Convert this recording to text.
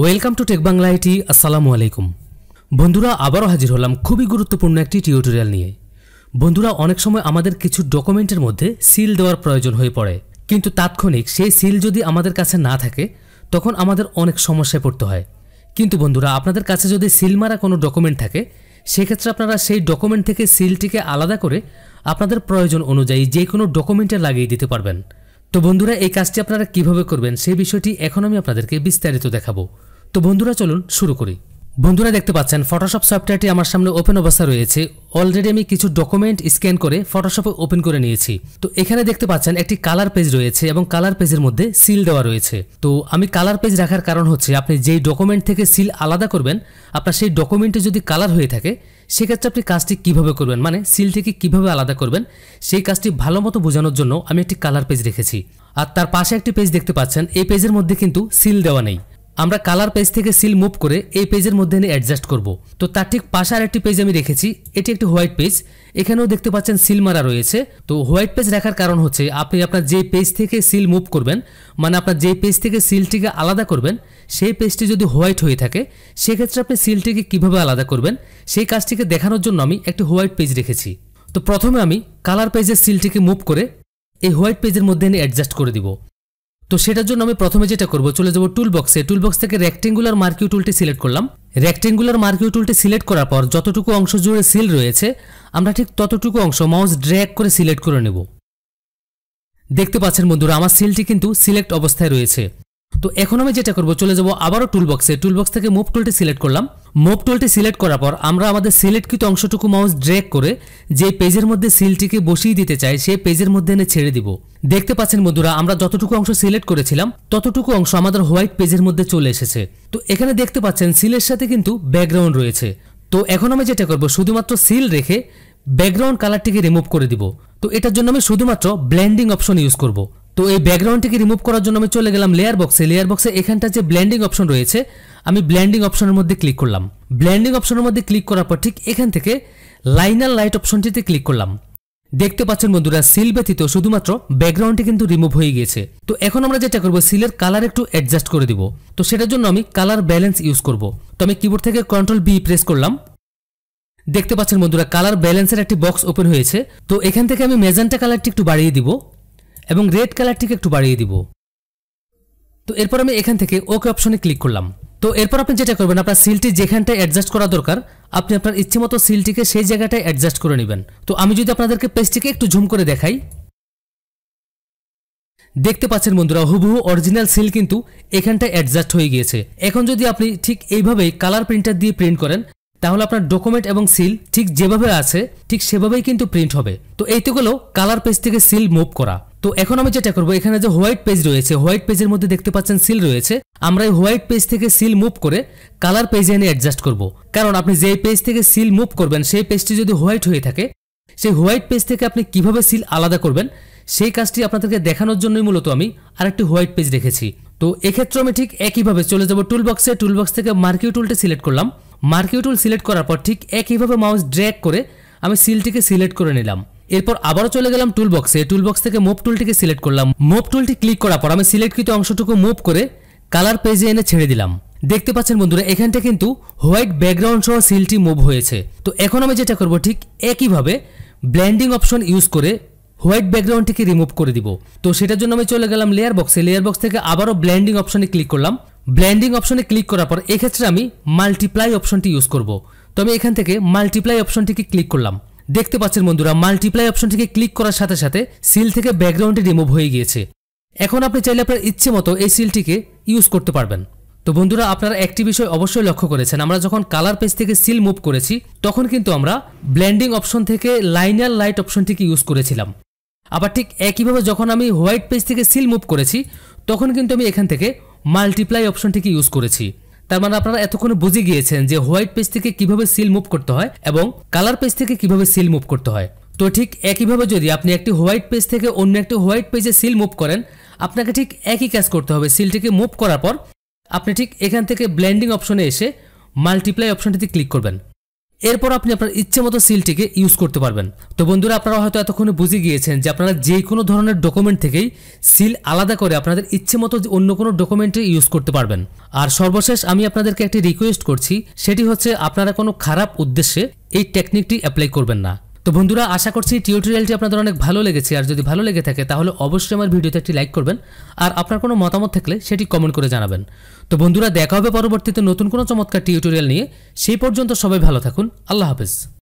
Welcome to tech Bangla IT আসসালামু আলাইকুম বন্ধুরা আবারও হাজির হলাম খুবই গুরুত্বপূর্ণ একটি টিউটোরিয়াল নিয়ে বন্ধুরা অনেক সময় আমাদের কিছু ডকুমেন্টের মধ্যে সিল দেওয়ার প্রয়োজন হয়ে পড়ে কিন্তু তাৎক্ষণিক সেই সিল যদি আমাদের কাছে না থাকে তখন আমাদের অনেক সমস্যায় পড়তে হয় কিন্তু বন্ধুরা আপনাদের কাছে যদি সিল মারা কোনো ডকুমেন্ট থাকে সেক্ষেত্রে আপনারা সেই ডকুমেন্ট থেকে সিলটিকে আলাদা করে আপনাদের প্রয়োজন অনুযায়ী যে কোনো ডকুমেন্টে লাগিয়ে দিতে পারবেন তো বন্ধুরা এই কাজটি আপনারা কিভাবে করবেন সেই বিষয়টি এখন আমি আপনাদেরকে বিস্তারিত দেখাবো তো বন্ধুরা চলুন শুরু করি বন্ধুরা দেখতে পাচ্ছেন ফটোশপ সফটওয়্যারটি আমার সামনে ওপেন অবস্থা রয়েছে অলরেডি আমি কিছু ডকুমেন্ট স্ক্যান করে ফটোশপে ওপেন করে নিয়েছি তো এখানে দেখতে পাচ্ছেন একটি কালার পেজ রয়েছে এবং কালার পেজের মধ্যে সিল দেওয়া রয়েছে তো আমি কালার পেজ রাখার কারণ হচ্ছে আপনি যেই ডকুমেন্ট থেকে সিল আলাদা করবেন আপনার সেই ডকুমেন্টে যদি কালার হয়ে থাকে সেক্ষেত্রে আপনি কাজটি কিভাবে করবেন মানে সিল থেকে কিভাবে আলাদা করবেন সেই কাজটি ভালো মতো বোঝানোর জন্য আমি একটি কালার পেজ রেখেছি আর তার পাশে একটি পেজ দেখতে পাচ্ছেন এই পেজের মধ্যে কিন্তু সিল দেওয়া নেই আমরা কালার পেজ থেকে সিল মুভ করে এই পেজের মধ্যে এনে অ্যাডজাস্ট করব তো তার ঠিক পাশে আরেকটি পেজ আমি রেখেছি এটি একটি হোয়াইট পেজ এখানেও দেখতে পাচ্ছেন সিল মারা রয়েছে তো হোয়াইট পেজ রাখার কারণ হচ্ছে আপনি আপনার যে পেজ থেকে সিল মুভ করবেন মানে আপনার যে পেজ থেকে সিলটিকে আলাদা করবেন সেই পেজটি যদি হোয়াইট হয়ে থাকে সেক্ষেত্রে আপনি সিলটিকে কিভাবে আলাদা করবেন সেই কাজটিকে দেখানোর জন্য আমি একটি হোয়াইট পেজ রেখেছি তো প্রথমে আমি কালার পেজের সিলটিকে মুভ করে এই হোয়াইট পেজের মধ্যে এনে অ্যাডজাস্ট করে দিব তো সেটার জন্য আমি প্রথমে যেটা করব চলে যাবো টুল বক্সে টুল বক্স থেকে রেক্টেঙ্গুলার মার্কিউ টুলটি সিলেক্ট করলাম রেক্টেঙ্গুলার মার্কিউ টুলটি সিলেক্ট করার পর যতটুকু অংশ জুড়ে সিল রয়েছে আমরা ঠিক ততটুকু অংশ মাউস ড্র্যাগ করে সিলেক্ট করে নেব দেখতে পাচ্ছেন বন্ধুরা আমার সিলটি কিন্তু সিলেক্ট অবস্থায় রয়েছে তো এখন আমি যেটা করব চলে যাবো আবারও টুলবক্সে টুলবক্স থেকে মুভ টুলটি সিলেক্ট করলাম মুভ টুলটি সিলেক্ট করার পর আমরা আমাদের সিলেক্টকৃত অংশটুকু মাউস ড্র্যাগ করে যে পেজের মধ্যে সিলটিকে বসিয়ে দিতে চাই সেই পেজের মধ্যে এনে ছেড়ে দিব দেখতে পাচ্ছেন বন্ধুরা আমরা যতটুকু অংশ সিলেক্ট করেছিলাম ততটুকু অংশ আমাদের হোয়াইট পেজের মধ্যে চলে এসেছে তো এখানে দেখতে পাচ্ছেন সিলের সাথে কিন্তু ব্যাকগ্রাউন্ড রয়েছে তো এখন আমি যেটা করব শুধুমাত্র সিল রেখে ব্যাকগ্রাউন্ড কালারটিকে রিমুভ করে দিব তো এটার জন্য আমি শুধুমাত্র ব্ল্যান্ডিং অপশন ইউজ করব তো এই ব্যাকগ্রাউন্ডটিকে রিমুভ করার জন্য আমি চলে গেলাম লেয়ার বক্সে লেয়ার বক্সে এখানটা যে ব্ল্যান্ডিং অপশন রয়েছে আমি ব্ল্যান্ডিং অপশনের মধ্যে ক্লিক করলাম ব্ল্যান্ডিং অপশনের মধ্যে ক্লিক করার পর ঠিক এখান থেকে লাইনার লাইট অপশনটিতে ক্লিক করলাম দেখতে পাচ্ছেন বন্ধুরা সিল ব্যতীত শুধুমাত্র ব্যাকগ্রাউন্ডটি কিন্তু রিমুভ হয়ে গিয়েছে তো এখন আমরা যেটা করবো সিলের কালার একটু অ্যাডজাস্ট করে দিব তো সেটার জন্য আমি কালার ব্যালেন্স ইউজ করব তো আমি কিবোর্ড থেকে কন্ট্রোল বি প্রেস করলাম দেখতে পাচ্ছেন বন্ধুরা কালার ব্যালেন্সের একটি বক্স ওপেন হয়েছে তো এখান থেকে আমি মেজান্টা কালারটি একটু বাড়িয়ে দিব এবং রেড কালারটিকে একটু বাড়িয়ে দিব তো এরপর আমি এখান থেকে ওকে অপশনে ক্লিক করলাম তো এরপর আপনি যেটা করবেন আপনার সিলটি যেখানটায় অ্যাডজাস্ট করা দরকার আপনি আপনার ইচ্ছে মতো সিলটিকে সেই জায়গাটায় অ্যাডজাস্ট করে নেবেন তো আমি যদি আপনাদেরকে পেজটিকে একটু ঝুম করে দেখাই দেখতে পাচ্ছেন বন্ধুরা হুবহু অরিজিনাল সিল কিন্তু এখানটায় অ্যাডজাস্ট হয়ে গিয়েছে এখন যদি আপনি ঠিক এইভাবেই কালার প্রিন্টার দিয়ে প্রিন্ট করেন তাহলে আপনার ডকুমেন্ট এবং সিল ঠিক যেভাবে আছে ঠিক সেভাবেই কিন্তু প্রিন্ট হবে তো এই হলো কালার পেজ থেকে সিল মুভ করা তো এখন আমি যেটা করবো এখানে যে হোয়াইট পেজ রয়েছে হোয়াইট পেজের মধ্যে দেখতে পাচ্ছেন সিল রয়েছে আমরা এই হোয়াইট পেজ থেকে সিল মুভ করে কালার পেজে এনে অ্যাডজাস্ট করব। কারণ আপনি যে পেজ থেকে সিল মুভ করবেন সেই পেজটি যদি হোয়াইট হয়ে থাকে সেই হোয়াইট পেজ থেকে আপনি কিভাবে সিল আলাদা করবেন সেই কাজটি আপনাদেরকে দেখানোর জন্যই মূলত আমি আরেকটি হোয়াইট পেজ রেখেছি তো এক্ষেত্রে আমি ঠিক একইভাবে চলে যাব টুলবক্সে টুলবক্স থেকে মার্কিউ টুলটি সিলেক্ট করলাম মার্কিউ টুল সিলেক্ট করার পর ঠিক একইভাবে মাউস ড্র্যাক করে আমি সিলটিকে সিলেক্ট করে নিলাম এরপর আবারও চলে গেলাম টুল বক্সে টুল বক্স থেকে মুভ টুলটিকে সিলেক্ট করলাম মুভ টুলটি ক্লিক করার পর আমি সিলেক্টকৃত অংশটুকু মুভ করে কালার পেজে এনে ছেড়ে দিলাম দেখতে পাচ্ছেন বন্ধুরা এখানটা কিন্তু হোয়াইট ব্যাকগ্রাউন্ড সহ সিলটি মুভ হয়েছে তো এখন আমি যেটা করব ঠিক একইভাবে ব্ল্যান্ডিং অপশন ইউজ করে হোয়াইট ব্যাকগ্রাউন্ডটিকে রিমুভ করে দিব তো সেটার জন্য আমি চলে গেলাম লেয়ার বক্সে লেয়ার বক্স থেকে আবারও ব্ল্যান্ডিং অপশনে ক্লিক করলাম ব্ল্যান্ডিং অপশনে ক্লিক করার পর এক্ষেত্রে আমি মাল্টিপ্লাই অপশনটি ইউজ করব তো আমি এখান থেকে মাল্টিপ্লাই অপশনটিকে ক্লিক করলাম দেখতে পাচ্ছেন বন্ধুরা মাল্টিপ্লাই অপশনটিকে ক্লিক করার সাথে সাথে সিল থেকে ব্যাকগ্রাউন্ডটি রিমুভ হয়ে গিয়েছে এখন আপনি চাইলে আপনার ইচ্ছে মতো এই সিলটিকে ইউজ করতে পারবেন তো বন্ধুরা আপনারা একটি বিষয় অবশ্যই লক্ষ্য করেছেন আমরা যখন কালার পেজ থেকে সিল মুভ করেছি তখন কিন্তু আমরা ব্ল্যান্ডিং অপশন থেকে লাইনার লাইট অপশনটিকে ইউজ করেছিলাম আবার ঠিক একইভাবে যখন আমি হোয়াইট পেজ থেকে সিল মুভ করেছি তখন কিন্তু আমি এখান থেকে মাল্টিপ্লাই অপশনটিকে ইউজ করেছি তার মানে আপনারা এতক্ষণে বুঝে গিয়েছেন যে হোয়াইট পেজ থেকে কিভাবে সিল মুভ করতে হয় এবং কালার পেজ থেকে কিভাবে সিল মুভ করতে হয় তো ঠিক একইভাবে যদি আপনি একটি হোয়াইট পেজ থেকে অন্য একটি হোয়াইট পেজে সিল মুভ করেন আপনাকে ঠিক একই কাজ করতে হবে সিলটিকে মুভ করার পর আপনি ঠিক এখান থেকে ব্ল্যান্ডিং অপশনে এসে মাল্টিপ্লাই অপশনটিতে ক্লিক করবেন এরপর আপনি আপনার ইচ্ছে মতো সিলটিকে ইউজ করতে পারবেন তো বন্ধুরা আপনারা হয়তো এতক্ষণে বুঝে গিয়েছেন যে আপনারা যে কোনো ধরনের ডকুমেন্ট থেকেই সিল আলাদা করে আপনাদের ইচ্ছে মতো অন্য কোনো ডকুমেন্টে ইউজ করতে পারবেন আর সর্বশেষ আমি আপনাদেরকে একটি রিকোয়েস্ট করছি সেটি হচ্ছে আপনারা কোনো খারাপ উদ্দেশ্যে এই টেকনিকটি অ্যাপ্লাই করবেন না তো বন্ধুরা আশা করছি টিউটোরিয়ালটি আপনাদের অনেক ভালো লেগেছে আর যদি ভালো লেগে থাকে তাহলে অবশ্যই আমার ভিডিওতে একটি লাইক করবেন আর আপনার কোনো মতামত থাকলে সেটি কমেন্ট করে জানাবেন তো বন্ধুরা দেখা হবে পরবর্তীতে নতুন কোনো চমৎকার টিউটোরিয়াল নিয়ে সেই পর্যন্ত সবাই ভালো থাকুন আল্লাহ হাফেজ